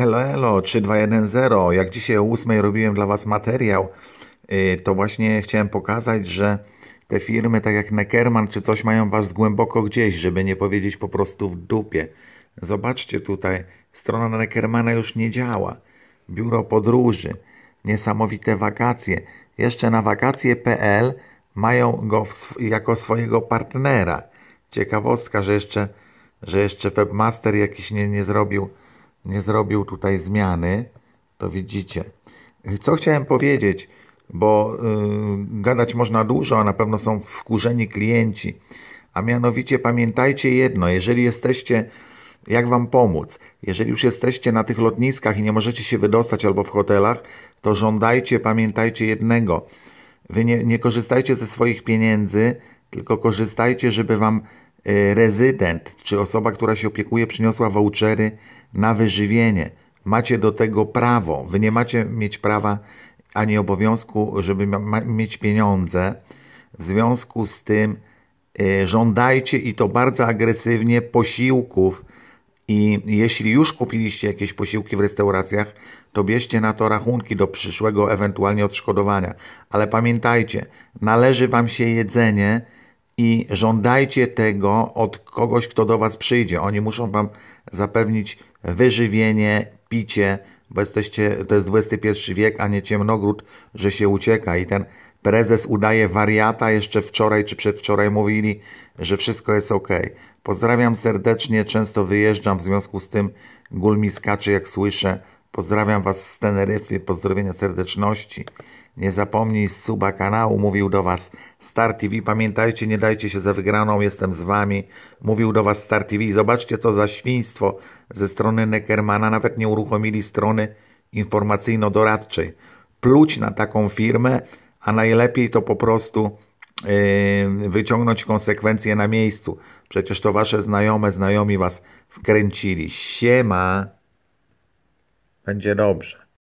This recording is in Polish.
Elo, elo, 3210. Jak dzisiaj o 8 robiłem dla Was materiał, y, to właśnie chciałem pokazać, że te firmy, tak jak Neckerman czy coś, mają Was głęboko gdzieś, żeby nie powiedzieć po prostu w dupie. Zobaczcie tutaj, strona Neckermana już nie działa. Biuro podróży, niesamowite wakacje. Jeszcze na wakacje.pl mają go sw jako swojego partnera. Ciekawostka, że jeszcze, że jeszcze Webmaster jakiś nie, nie zrobił nie zrobił tutaj zmiany, to widzicie. Co chciałem powiedzieć, bo y, gadać można dużo, a na pewno są wkurzeni klienci. A mianowicie pamiętajcie jedno, jeżeli jesteście, jak Wam pomóc, jeżeli już jesteście na tych lotniskach i nie możecie się wydostać albo w hotelach, to żądajcie, pamiętajcie jednego. Wy nie, nie korzystajcie ze swoich pieniędzy, tylko korzystajcie, żeby Wam Y, rezydent czy osoba, która się opiekuje, przyniosła vouchery na wyżywienie. Macie do tego prawo. Wy nie macie mieć prawa ani obowiązku, żeby mieć pieniądze. W związku z tym y, żądajcie i to bardzo agresywnie posiłków. I jeśli już kupiliście jakieś posiłki w restauracjach, to bierzcie na to rachunki do przyszłego ewentualnie odszkodowania. Ale pamiętajcie, należy Wam się jedzenie i żądajcie tego od kogoś, kto do Was przyjdzie. Oni muszą Wam zapewnić wyżywienie, picie, bo jesteście, to jest XXI wiek, a nie ciemnogród, że się ucieka. I ten prezes udaje wariata. Jeszcze wczoraj czy przedwczoraj mówili, że wszystko jest ok. Pozdrawiam serdecznie, często wyjeżdżam, w związku z tym gul mi skacze, jak słyszę Pozdrawiam Was z Teneryfy, pozdrowienia serdeczności. Nie zapomnij z suba kanału, mówił do Was Star TV. Pamiętajcie, nie dajcie się za wygraną, jestem z Wami. Mówił do Was Star TV. Zobaczcie, co za świństwo ze strony Neckermana. Nawet nie uruchomili strony informacyjno-doradczej. Pluć na taką firmę, a najlepiej to po prostu yy, wyciągnąć konsekwencje na miejscu. Przecież to Wasze znajome, znajomi Was wkręcili. Siema! będzie dobrze.